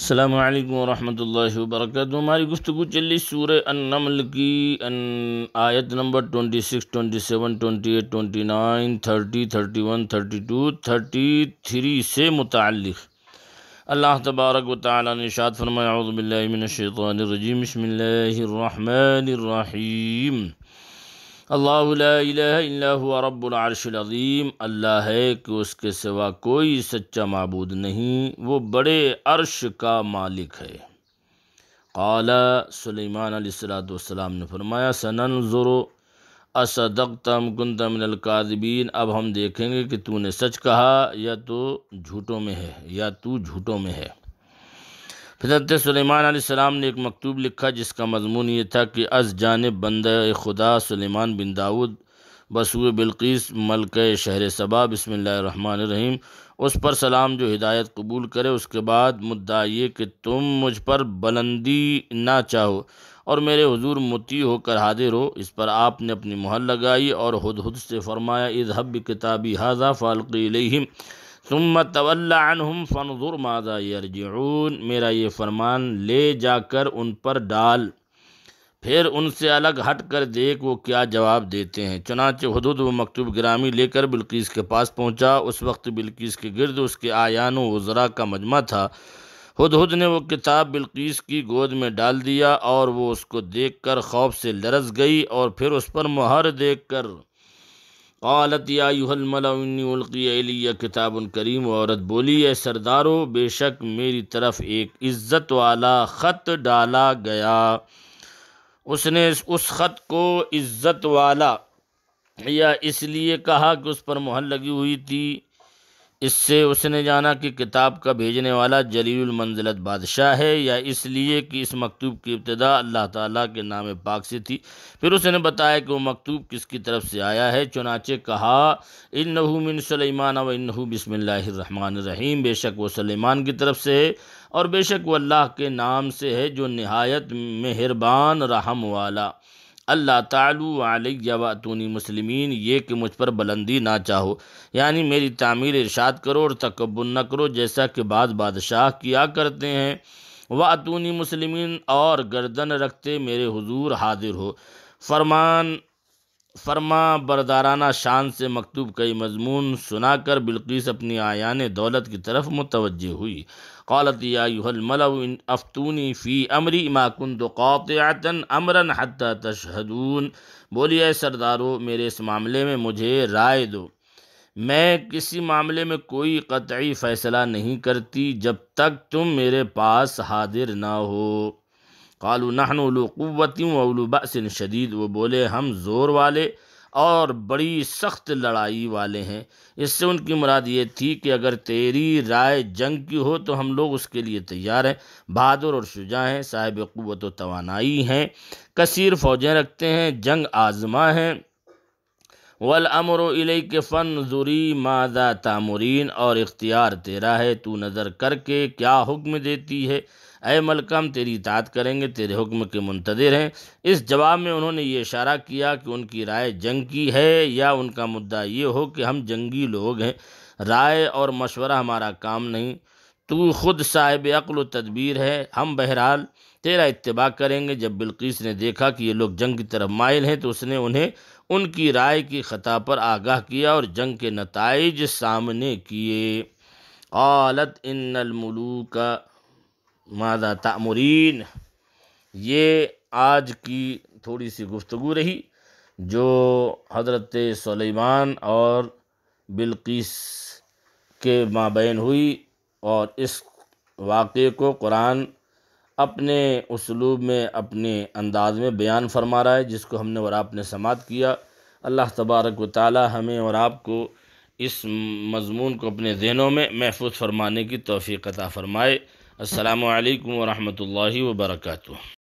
السلام علیکم ورحمۃ اللہ وبرکاتہ ہماری گفتگو چلی سورہ النمل کی ان آیت نمبر 26, 27, 28, 29, 30, 31, 32, 33 سے متعلق اللہ تبارک و تعالی نے ارشاد فرمایا اعوذ باللہ من الشیطان الرجیم بسم اللہ الرحمن الرحیم اللہ لا الہ الا ہوا رب العرش العظیم اللہ ہے کہ اس کے سوا کوئی سچا معبود نہیں وہ بڑے عرش کا مالک ہے قال سلیمان علیہ السلاۃ والسلام نے فرمایا سنن ضرو اسدم گنتمن القاذبین اب ہم دیکھیں گے کہ تو نے سچ کہا یا تو جھوٹوں میں ہے یا تو جھوٹوں میں ہے حضرت سلیمان علیہ السلام نے ایک مکتوب لکھا جس کا مضمون یہ تھا کہ از جانب بند خدا سلیمان بن داود بسو بلقیس ملک شہر سبا بسم اللہ الرحمن الرحیم اس پر سلام جو ہدایت قبول کرے اس کے بعد مدعا یہ کہ تم مجھ پر بلندی نہ چاہو اور میرے حضور متی ہو کر حاضر ہو اس پر آپ نے اپنی محل لگائی اور ہد ہد سے فرمایا اذہب کتابی حاضہ فالقی علیہم ثم طول عنہم ماذا یرجعون میرا یہ فرمان لے جا کر ان پر ڈال پھر ان سے الگ ہٹ کر دیکھ وہ کیا جواب دیتے ہیں چنانچہ حدود و مکتوب گرامی لے کر بلکیس کے پاس پہنچا اس وقت بلکیس کے گرد اس کے آیان و وزراء کا مجمع تھا ہد ہد نے وہ کتاب بلکیس کی گود میں ڈال دیا اور وہ اس کو دیکھ کر خوف سے لرز گئی اور پھر اس پر مہر دیکھ کر قولت انی القی علی کتاب الکریم عورت بولی ہے سردارو بے شک میری طرف ایک عزت والا خط ڈالا گیا اس نے اس خط کو عزت والا یا اس لیے کہا کہ اس پر محل لگی ہوئی تھی اس سے اس نے جانا کہ کتاب کا بھیجنے والا جلیل المنزلت بادشاہ ہے یا اس لیے کہ اس مکتوب کی ابتداء اللہ تعالیٰ کے نام پاک سے تھی پھر اس نے بتایا کہ وہ مکتوب کس کی طرف سے آیا ہے چنانچہ کہا من سلیمان انہو بسم اللہ الرحیم بے شک وہ سلیمان کی طرف سے ہے اور بے شک وہ اللہ کے نام سے ہے جو نہایت مہربان رحم والا اللہ تعالی علیہ واتونی مسلمین یہ کہ مجھ پر بلندی نہ چاہو یعنی میری تعمیر ارشاد کرو اور تکبر نہ کرو جیسا کہ بعض بادشاہ کیا کرتے ہیں واتونی مسلمین اور گردن رکھتے میرے حضور حاضر ہو فرمان فرما بردارانہ شان سے مکتوب کئی مضمون سنا کر بلقیس اپنی آیان دولت کی طرف متوجہ ہوئی قالت یا ان افتونی فی امری ما کند امرا حتی تشہدون بولی اے سردارو میرے اس معاملے میں مجھے رائے دو میں کسی معاملے میں کوئی قطعی فیصلہ نہیں کرتی جب تک تم میرے پاس حاضر نہ ہو قالو نحن اولو اولو بأس شدید وہ بولے ہم زور والے اور بڑی سخت لڑائی والے ہیں اس سے ان کی مراد یہ تھی کہ اگر تیری رائے جنگ کی ہو تو ہم لوگ اس کے لیے تیار ہیں بہادر اور شجاع ہیں صاحب قوت و توانائی ہیں کثیر فوجیں رکھتے ہیں جنگ آزما ہیں والامر و کے فن زوری مادہ تامرین اور اختیار تیرا ہے تو نظر کر کے کیا حکم دیتی ہے اے ملکم تیری اطاعت کریں گے تیرے حکم کے منتظر ہیں اس جواب میں انہوں نے یہ اشارہ کیا کہ ان کی رائے جنگ کی ہے یا ان کا مدعا یہ ہو کہ ہم جنگی لوگ ہیں رائے اور مشورہ ہمارا کام نہیں تو خود صاحب عقل و تدبیر ہے ہم بہرحال تیرا اتباع کریں گے جب بلقیس نے دیکھا کہ یہ لوگ جنگ کی طرف مائل ہیں تو اس نے انہیں ان کی رائے کی خطا پر آگاہ کیا اور جنگ کے نتائج سامنے کیے قالت ان الملوک مادہ تعمرین یہ آج کی تھوڑی سی گفتگو رہی جو حضرت سلیمان اور بلقیس کے مابین ہوئی اور اس واقعے کو قرآن اپنے اسلوب میں اپنے انداز میں بیان فرما رہا ہے جس کو ہم نے اور آپ نے سماعت کیا اللہ تبارک و تعالی ہمیں اور آپ کو اس مضمون کو اپنے ذہنوں میں محفوظ فرمانے کی توفیق عطا فرمائے السلام علیکم ورحمۃ اللہ وبرکاتہ